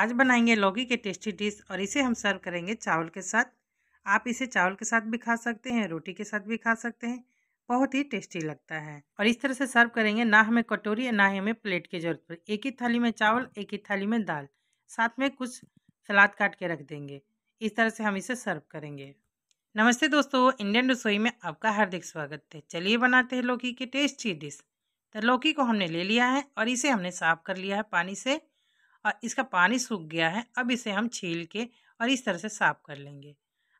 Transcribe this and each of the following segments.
आज बनाएंगे लौकी के टेस्टी डिश और इसे हम सर्व करेंगे चावल के साथ आप इसे चावल के साथ भी खा सकते हैं रोटी के साथ भी खा सकते हैं बहुत ही टेस्टी लगता है और इस तरह से सर्व करेंगे ना हमें कटोरी ना ही हमें प्लेट की जरूरत पड़े एक ही थाली में चावल एक ही थाली में दाल साथ में कुछ सलाद काट के रख देंगे इस तरह से हम इसे सर्व करेंगे नमस्ते दोस्तों इंडियन रसोई में आपका हार्दिक स्वागत है चलिए बनाते हैं लौकी की टेस्टी डिश तो लौकी को हमने ले लिया है और इसे हमने साफ़ कर लिया है पानी से और इसका पानी सूख गया है अब इसे हम छील के और इस तरह से साफ़ कर लेंगे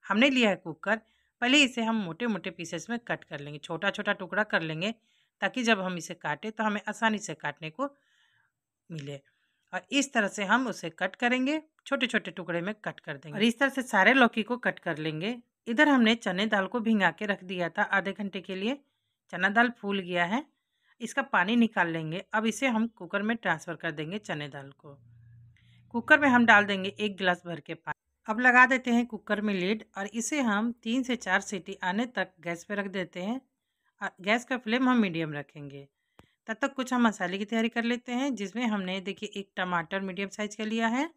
हमने लिया है कुकर पहले इसे हम मोटे मोटे पीसेस में कट कर लेंगे छोटा छोटा टुकड़ा कर लेंगे ताकि जब हम इसे काटें तो हमें आसानी से काटने को मिले और इस तरह से हम उसे कट करेंगे छोटे छोटे टुकड़े में कट कर देंगे और इस तरह से सारे लौकी को कट कर लेंगे इधर हमने चने दाल को भिंगा के रख दिया था आधे घंटे के लिए चना दाल फूल गया है इसका पानी निकाल लेंगे अब इसे हम कुकर में ट्रांसफ़र कर देंगे चने दाल को कुकर में हम डाल देंगे एक गिलास भर के पानी अब लगा देते हैं कुकर में लीड और इसे हम तीन से चार सीटी आने तक गैस पर रख देते हैं और गैस का फ्लेम हम मीडियम रखेंगे तब तक कुछ हम मसाले की तैयारी कर लेते हैं जिसमें हमने देखिए एक टमाटर मीडियम साइज़ का लिया है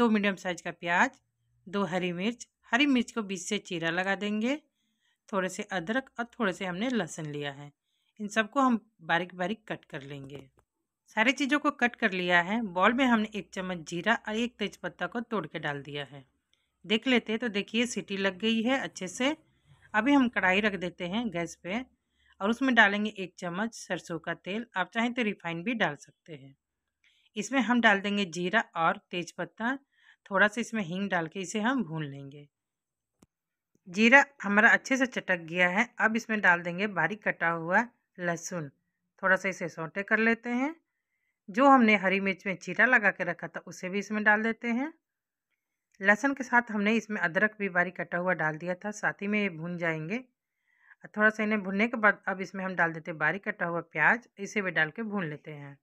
दो मीडियम साइज़ का प्याज दो हरी मिर्च हरी मिर्च को बीच से चीरा लगा देंगे थोड़े से अदरक और थोड़े से हमने लहसुन लिया है इन सबको हम बारीक बारीक कट कर लेंगे सारी चीज़ों को कट कर लिया है बॉल में हमने एक चम्मच जीरा और एक तेज़पत्ता को तोड़ के डाल दिया है देख लेते हैं तो देखिए सीटी लग गई है अच्छे से अभी हम कढ़ाई रख देते हैं गैस पे और उसमें डालेंगे एक चम्मच सरसों का तेल आप चाहें तो रिफाइन भी डाल सकते हैं इसमें हम डाल देंगे जीरा और तेज़पत्ता थोड़ा सा इसमें हींग डाल के इसे हम भून लेंगे जीरा हमारा अच्छे से चटक गया है अब इसमें डाल देंगे बारीक कटा हुआ लहसुन थोड़ा सा इसे सोटे कर लेते हैं जो हमने हरी मिर्च में चीरा लगा के रखा था उसे भी इसमें डाल देते हैं लहसुन के साथ हमने इसमें अदरक भी बारीक कटा हुआ डाल दिया था साथ ही में ये भून जाएंगे थोड़ा सा इन्हें भूनने के बाद अब इसमें हम डाल देते हैं बारीक कटा हुआ प्याज इसे भी डाल के भून लेते हैं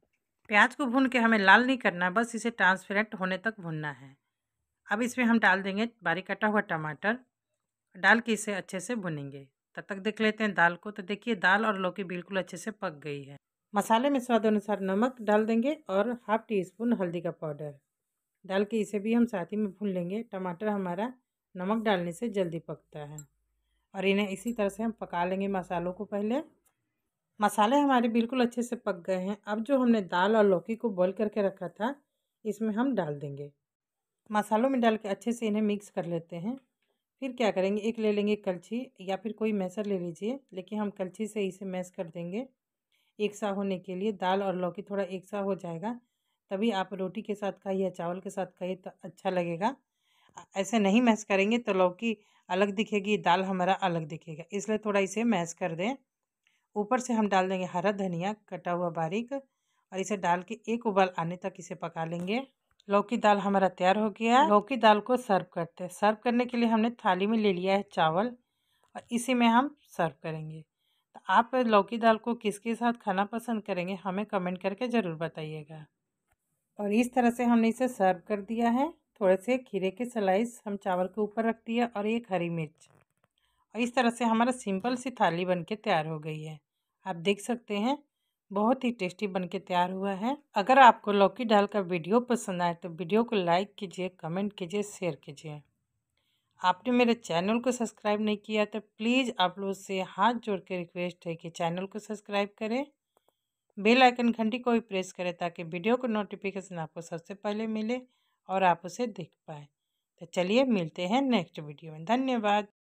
प्याज को भून के हमें लाल नहीं करना बस इसे ट्रांसपेरेंट होने तक भूनना है अब इसमें हम डाल देंगे बारीक कटा हुआ टमाटर डाल के इसे अच्छे से भुनेंगे तब तक देख लेते हैं दाल को तो देखिए दाल और लौकी बिल्कुल अच्छे से पक गई है मसाले में स्वाद अनुसार नमक डाल देंगे और हाफ़ टी स्पून हल्दी का पाउडर डाल के इसे भी हम साथ ही में भून लेंगे टमाटर हमारा नमक डालने से जल्दी पकता है और इन्हें इसी तरह से हम पका लेंगे मसालों को पहले मसाले हमारे बिल्कुल अच्छे से पक गए हैं अब जो हमने दाल और लौकी को बॉईल करके रखा था इसमें हम डाल देंगे मसालों में डाल के अच्छे से इन्हें मिक्स कर लेते हैं फिर क्या करेंगे एक ले लेंगे कलछी या फिर कोई मैसर ले लीजिए लेकिन हम कलछी से इसे मैस कर देंगे एक सा होने के लिए दाल और लौकी थोड़ा एक सा हो जाएगा तभी आप रोटी के साथ खाइए या चावल के साथ खाइए तो अच्छा लगेगा ऐसे नहीं मैश करेंगे तो लौकी अलग दिखेगी दाल हमारा अलग दिखेगा इसलिए थोड़ा इसे मैश कर दें ऊपर से हम डाल देंगे हरा धनिया कटा हुआ बारीक और इसे डाल के एक उबाल आने तक इसे पका लेंगे लौकी दाल हमारा तैयार हो गया है लौकी दाल को सर्व करते हैं सर्व करने के लिए हमने थाली में ले लिया है चावल और इसी में हम सर्व करेंगे तो आप लौकी दाल को किसके साथ खाना पसंद करेंगे हमें कमेंट करके ज़रूर बताइएगा और इस तरह से हमने इसे सर्व कर दिया है थोड़े से खीरे के स्लाइस हम चावल के ऊपर रख दिया और एक हरी मिर्च और इस तरह से हमारा सिंपल सी थाली बन के तैयार हो गई है आप देख सकते हैं बहुत ही टेस्टी बन के तैयार हुआ है अगर आपको लौकी दाल का वीडियो पसंद आए तो वीडियो को लाइक कीजिए कमेंट कीजिए शेयर कीजिए आपने मेरे चैनल को सब्सक्राइब नहीं किया तो प्लीज़ आप लोग से हाथ जोड़ के रिक्वेस्ट है कि चैनल को सब्सक्राइब करें बेल आइकन घंटी को भी प्रेस करें ताकि वीडियो को नोटिफिकेशन आपको सबसे पहले मिले और आप उसे देख पाएँ तो चलिए मिलते हैं नेक्स्ट वीडियो में धन्यवाद